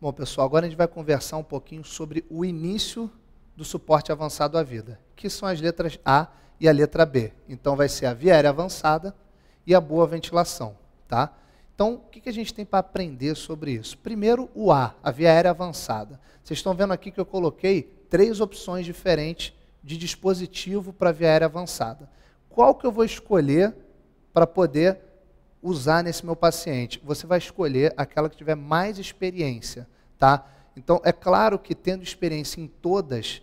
Bom, pessoal, agora a gente vai conversar um pouquinho sobre o início do suporte avançado à vida, que são as letras A e a letra B. Então, vai ser a via aérea avançada e a boa ventilação, tá? Então, o que, a gente tem para aprender sobre isso? Primeiro, o A, a via aérea avançada. Vocês estão vendo aqui que eu coloquei três opções diferentes de dispositivo para via aérea avançada. Qual que eu vou escolher para poder usar nesse meu paciente? Você vai escolher aquela que tiver mais experiência, tá? Então, é claro que tendo experiência em todas,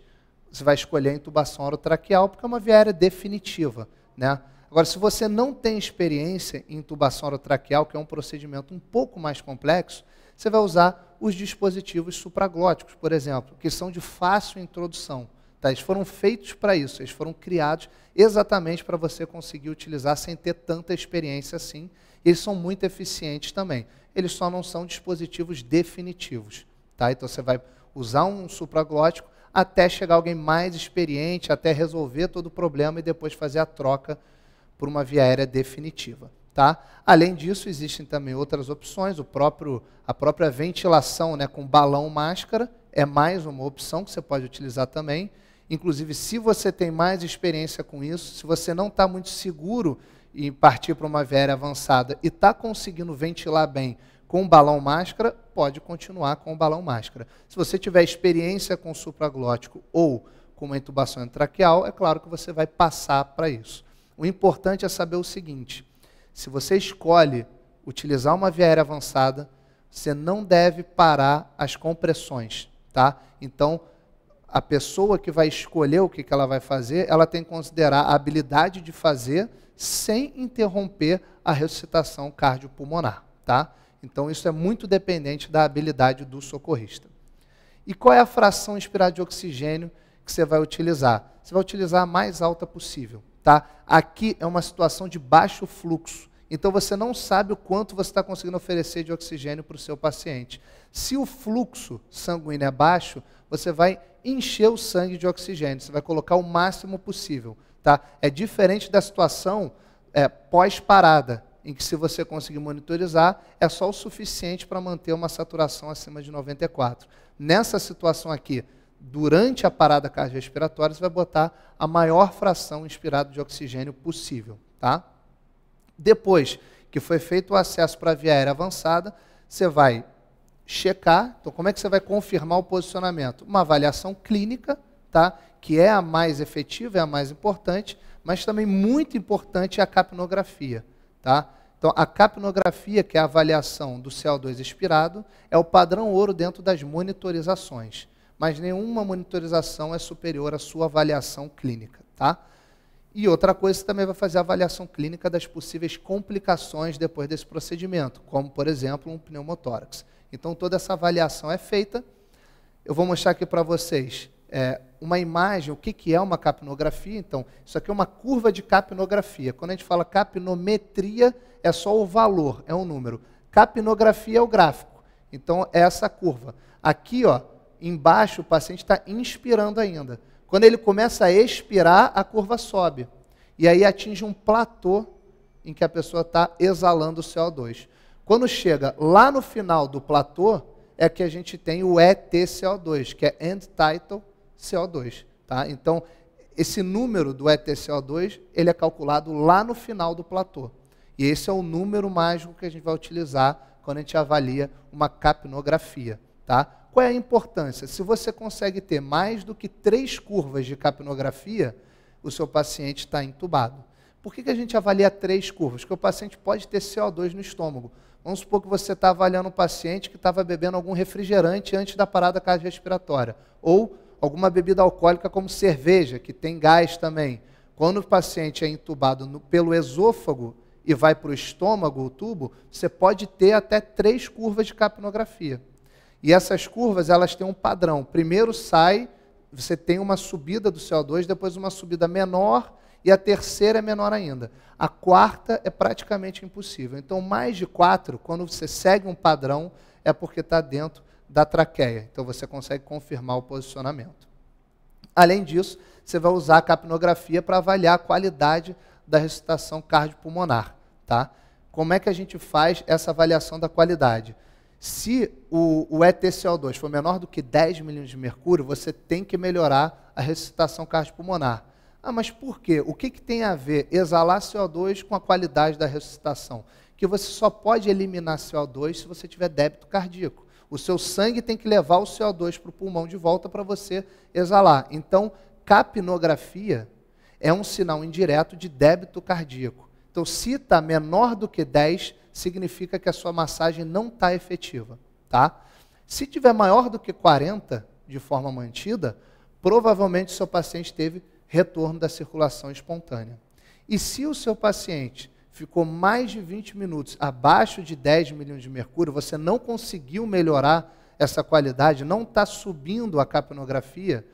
você vai escolher a intubação orotraqueal, porque é uma via definitiva, né? Agora, se você não tem experiência em intubação orotraqueal, que é um procedimento um pouco mais complexo, você vai usar os dispositivos supraglóticos, por exemplo, que são de fácil introdução. Tá? Eles foram feitos para isso, eles foram criados exatamente para você conseguir utilizar sem ter tanta experiência assim. Eles são muito eficientes também. Eles só não são dispositivos definitivos. Tá? Então você vai usar um supraglótico até chegar alguém mais experiente, até resolver todo o problema e depois fazer a troca por uma via aérea definitiva. Tá? Além disso, existem também outras opções, o próprio, a própria ventilação né, com balão máscara é mais uma opção que você pode utilizar também. Inclusive, se você tem mais experiência com isso, se você não está muito seguro em partir para uma viária avançada e está conseguindo ventilar bem com o balão máscara, pode continuar com o balão máscara. Se você tiver experiência com supraglótico ou com uma intubação traqueal, é claro que você vai passar para isso. O importante é saber o seguinte: se você escolhe utilizar uma viária avançada, você não deve parar as compressões, tá? Então, a pessoa que vai escolher o que, que ela vai fazer, ela tem que considerar a habilidade de fazer sem interromper a ressuscitação cardiopulmonar, tá? Então isso é muito dependente da habilidade do socorrista. E qual é a fração inspirada de oxigênio que você vai utilizar? Você vai utilizar a mais alta possível, tá? Aqui é uma situação de baixo fluxo. Então você não sabe o quanto você está conseguindo oferecer de oxigênio para o seu paciente. Se o fluxo sanguíneo é baixo, você vai encher o sangue de oxigênio, você vai colocar o máximo possível. Tá? É diferente da situação é, pós-parada, em que se você conseguir monitorizar, é só o suficiente para manter uma saturação acima de 94. Nessa situação aqui, durante a parada cardiorrespiratória, você vai botar a maior fração inspirada de oxigênio possível, tá? Depois que foi feito o acesso para a via aérea avançada, você vai checar. Então, como é que você vai confirmar o posicionamento? Uma avaliação clínica, tá? que é a mais efetiva, é a mais importante, mas também muito importante é a capnografia. Tá? Então, a capnografia, que é a avaliação do CO2 expirado, é o padrão ouro dentro das monitorizações. Mas nenhuma monitorização é superior à sua avaliação clínica, tá? E outra coisa, você também vai fazer a avaliação clínica das possíveis complicações depois desse procedimento, como, por exemplo, um pneumotórax. Então, toda essa avaliação é feita. Eu vou mostrar aqui para vocês é, uma imagem, o que, que é uma capnografia. Então, isso aqui é uma curva de capnografia. Quando a gente fala capnometria, é só o valor, é um número. Capnografia é o gráfico. Então, é essa curva. Aqui, ó, embaixo, o paciente está inspirando ainda. Quando ele começa a expirar, a curva sobe. E aí atinge um platô em que a pessoa está exalando o CO2. Quando chega lá no final do platô, é que a gente tem o ETCO2, que é End Title CO2. Tá? Então, esse número do ETCO2 ele é calculado lá no final do platô. E esse é o número mágico que a gente vai utilizar quando a gente avalia uma capnografia. Tá? Qual é a importância? Se você consegue ter mais do que três curvas de capnografia, o seu paciente está entubado. Por que, que a gente avalia três curvas? Porque o paciente pode ter CO2 no estômago. Vamos supor que você está avaliando um paciente que estava bebendo algum refrigerante antes da parada cardiorrespiratória, ou alguma bebida alcoólica como cerveja, que tem gás também. Quando o paciente é entubado no, pelo esôfago e vai para o estômago, o tubo, você pode ter até três curvas de capnografia. E essas curvas, elas têm um padrão. Primeiro sai, você tem uma subida do CO2, depois uma subida menor e a terceira é menor ainda. A quarta é praticamente impossível. Então, mais de quatro, quando você segue um padrão, é porque está dentro da traqueia. Então, você consegue confirmar o posicionamento. Além disso, você vai usar a capnografia para avaliar a qualidade da ressuscitação cardiopulmonar. Tá? Como é que a gente faz essa avaliação da qualidade? Se o, o ETCO2 for menor do que 10 milímetros de mercúrio, você tem que melhorar a ressuscitação cardiopulmonar. Ah, mas por quê? O que, que tem a ver exalar CO2 com a qualidade da ressuscitação? Que você só pode eliminar CO2 se você tiver débito cardíaco. O seu sangue tem que levar o CO2 para o pulmão de volta para você exalar. Então, capnografia é um sinal indireto de débito cardíaco. Então, se está menor do que 10, significa que a sua massagem não está efetiva, tá? Se tiver maior do que 40 de forma mantida, provavelmente o seu paciente teve retorno da circulação espontânea. E se o seu paciente ficou mais de 20 minutos abaixo de 10 milímetros de mercúrio, você não conseguiu melhorar essa qualidade, não está subindo a capnografia,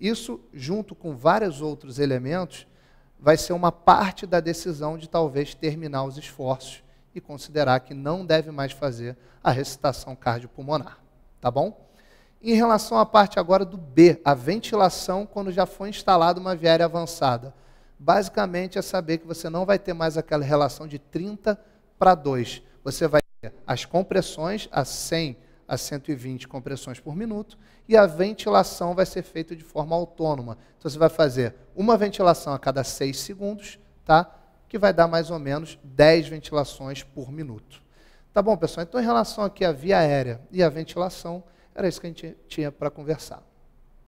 isso, junto com vários outros elementos, vai ser uma parte da decisão de talvez terminar os esforços e considerar que não deve mais fazer a recitação cardiopulmonar, tá bom? Em relação à parte agora do B, a ventilação quando já foi instalada uma viária avançada. Basicamente é saber que você não vai ter mais aquela relação de 30 para 2. Você vai ter as compressões a 100 a 120 compressões por minuto e a ventilação vai ser feita de forma autônoma. Então você vai fazer uma ventilação a cada 6 segundos, tá? que vai dar mais ou menos 10 ventilações por minuto. Tá bom, pessoal? Então, em relação aqui à via aérea e à ventilação, era isso que a gente tinha para conversar.